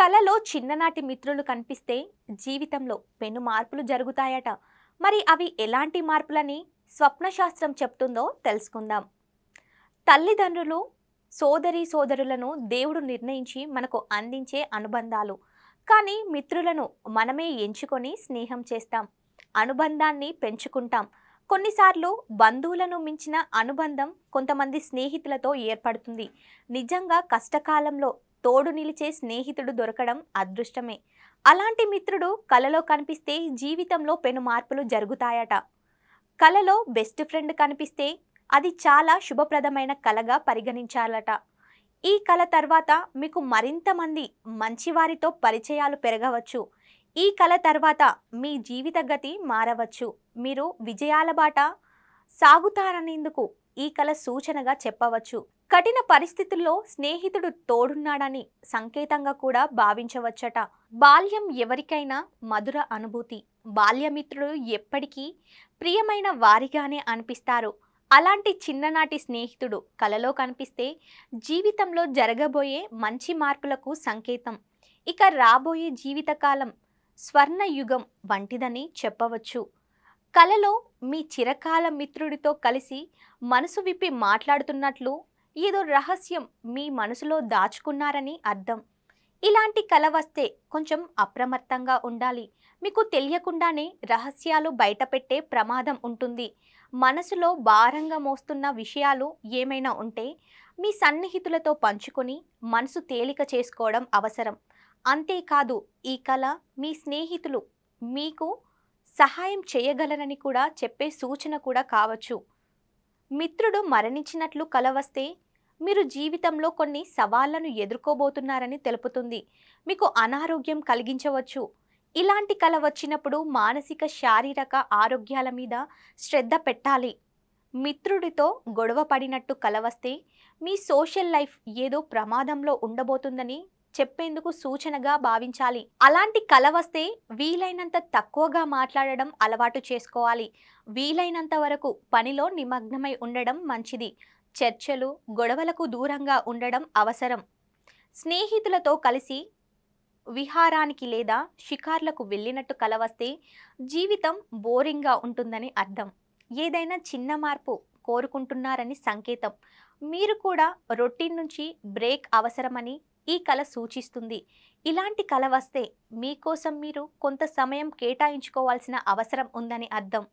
కలలో చిన్ననాటి మిత్రులు కనిపిస్తే జీవితంలో పెను మార్పులు జరుగుతాయట మరి అవి ఎలాంటి మార్పులని స్వప్నశాస్త్రం చెప్తుందో తెలుసుకుందాం తల్లిదండ్రులు సోదరి సోదరులను దేవుడు నిర్ణయించి మనకు అందించే అనుబంధాలు కానీ మిత్రులను మనమే ఎంచుకొని స్నేహం చేస్తాం అనుబంధాన్ని పెంచుకుంటాం కొన్నిసార్లు బంధువులను మించిన అనుబంధం కొంతమంది స్నేహితులతో ఏర్పడుతుంది నిజంగా కష్టకాలంలో తోడు నిలిచే స్నేహితుడు దొరకడం అదృష్టమే అలాంటి మిత్రుడు కలలో కనిపిస్తే జీవితంలో పెను మార్పులు జరుగుతాయట కలలో బెస్ట్ ఫ్రెండ్ కనిపిస్తే అది చాలా శుభప్రదమైన కలగా పరిగణించాలట ఈ కళ తర్వాత మీకు మరింత మంది మంచివారితో పరిచయాలు పెరగవచ్చు ఈ కళ తర్వాత మీ జీవిత గతి మారవచ్చు మీరు విజయాల బాట సాగుతారనేందుకు ఈ కళ సూచనగా చెప్పవచ్చు కఠిన పరిస్థితుల్లో స్నేహితుడు తోడున్నాడని సంకేతంగా కూడా భావించవచ్చట బాల్యం ఎవరికైనా మధుర అనుభూతి బాల్యమిత్రుడు ఎప్పటికీ ప్రియమైన వారిగానే అనిపిస్తారు అలాంటి చిన్ననాటి స్నేహితుడు కలలో కనిపిస్తే జీవితంలో జరగబోయే మంచి మార్పులకు సంకేతం ఇక రాబోయే జీవితకాలం స్వర్ణయుగం వంటిదని చెప్పవచ్చు కలలో మీ చిరకాల మిత్రుడితో కలిసి మనసు విప్పి మాట్లాడుతున్నట్లు ఏదో రహస్యం మీ మనసులో దాచుకున్నారని అర్థం ఇలాంటి కల వస్తే కొంచెం అప్రమత్తంగా ఉండాలి మీకు తెలియకుండానే రహస్యాలు బయటపెట్టే ప్రమాదం ఉంటుంది మనసులో భారంగా మోస్తున్న విషయాలు ఏమైనా ఉంటే మీ సన్నిహితులతో పంచుకొని మనసు తేలిక చేసుకోవడం అవసరం అంతేకాదు ఈ కళ మీ స్నేహితులు మీకు సహాయం చేయగలరని కూడా చెప్పే సూచన కూడా కావచ్చు మిత్రుడు మరణించినట్లు కలవస్తే మీరు జీవితంలో కొన్ని సవాళ్లను ఎదుర్కోబోతున్నారని తెలుపుతుంది మీకు అనారోగ్యం కలిగించవచ్చు ఇలాంటి కళ వచ్చినప్పుడు మానసిక శారీరక ఆరోగ్యాల మీద శ్రద్ధ పెట్టాలి మిత్రుడితో గొడవ పడినట్టు కలవస్తే మీ సోషల్ లైఫ్ ఏదో ప్రమాదంలో ఉండబోతుందని చెప్పేందుకు సూచనగా భావించాలి అలాంటి కల వస్తే వీలైనంత తక్కువగా మాట్లాడడం అలవాటు చేసుకోవాలి వీలైనంత వరకు పనిలో నిమగ్నమై ఉండడం మంచిది చర్చలు గొడవలకు దూరంగా ఉండడం అవసరం స్నేహితులతో కలిసి విహారానికి లేదా షికార్లకు వెళ్ళినట్టు కలవస్తే జీవితం బోరింగ్గా ఉంటుందని అర్థం ఏదైనా చిన్న మార్పు కోరుకుంటున్నారని సంకేతం మీరు కూడా రొటీన్ నుంచి బ్రేక్ అవసరమని ఈ కళ సూచిస్తుంది ఇలాంటి కళ వస్తే మీకోసం మీరు కొంత సమయం కేటాయించుకోవాల్సిన అవసరం ఉందని అర్థం